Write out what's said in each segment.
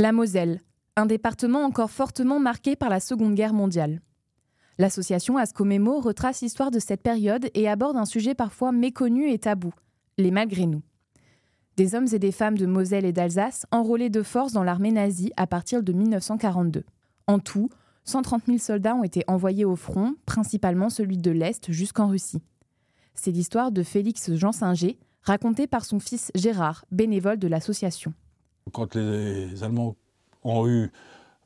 La Moselle, un département encore fortement marqué par la Seconde Guerre mondiale. L'association Ascomemo retrace l'histoire de cette période et aborde un sujet parfois méconnu et tabou, les malgré nous. Des hommes et des femmes de Moselle et d'Alsace enrôlés de force dans l'armée nazie à partir de 1942. En tout, 130 000 soldats ont été envoyés au front, principalement celui de l'Est jusqu'en Russie. C'est l'histoire de Félix Jean Singer, racontée par son fils Gérard, bénévole de l'association quand les Allemands ont eu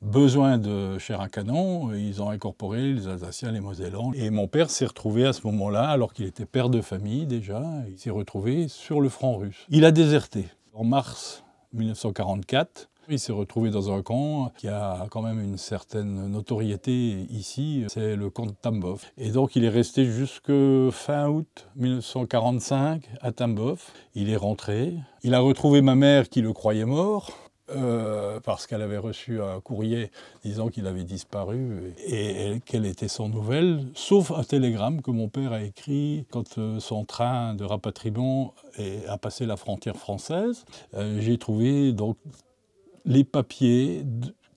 besoin de chair à canon, ils ont incorporé les Alsaciens, les Mosellans. Et mon père s'est retrouvé à ce moment-là, alors qu'il était père de famille déjà, il s'est retrouvé sur le front russe. Il a déserté. En mars 1944, il s'est retrouvé dans un camp qui a quand même une certaine notoriété ici, c'est le camp de Tambov. Et donc il est resté jusque fin août 1945 à Tambov. Il est rentré, il a retrouvé ma mère qui le croyait mort. Euh, parce qu'elle avait reçu un courrier disant qu'il avait disparu et, qu'elle était sans nouvelles, sauf un télégramme que mon père a écrit quand euh, son train de rapatriement a passé la frontière française. Euh, j'ai trouvé donc les papiers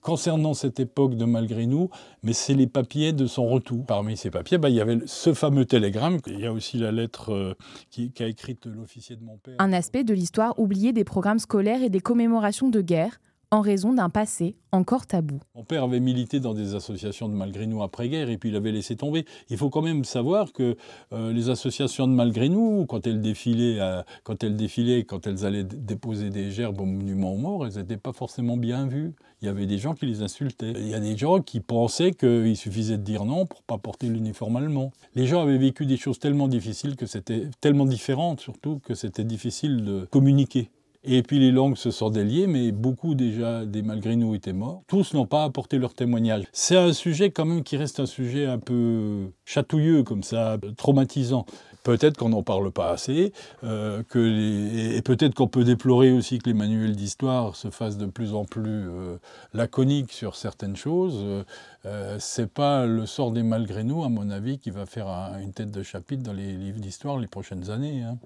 concernant cette époque de Malgré nous, mais c'est les papiers de son retour. Parmi ces papiers, bah, il y avait ce fameux télégramme, il y a aussi la lettre euh, qui qu'a écrite l'officier de mon père. Un aspect de l'histoire oublié des programmes scolaires et des commémorations de guerre, en raison d'un passé encore tabou. Mon père avait milité dans des associations de Malgré-nous après-guerre et puis il avait laissé tomber. Il faut quand même savoir que euh, les associations de Malgré-nous, quand elles défilaient, euh, quand elles défilaient, quand elles allaient déposer des gerbes au monument aux morts, elles n'étaient pas forcément bien vues. Il y avait des gens qui les insultaient. Il y a des gens qui pensaient qu'il suffisait de dire non pour pas porter l'uniforme allemand. Les gens avaient vécu des choses tellement difficiles que c'était tellement différentes surtout que c'était difficile de communiquer. Et puis les langues se sont déliées, mais beaucoup déjà des malgré nous étaient morts. Tous n'ont pas apporté leur témoignage. C'est un sujet quand même qui reste un sujet un peu chatouilleux comme ça, traumatisant. Peut-être qu'on n'en parle pas assez, euh, que et peut-être qu'on peut déplorer aussi que les manuels d'histoire se fassent de plus en plus euh, laconiques sur certaines choses. Euh, c'est pas le sort des malgré nous, à mon avis, qui va faire une tête de chapitre dans les livres d'histoire les prochaines années. Hein.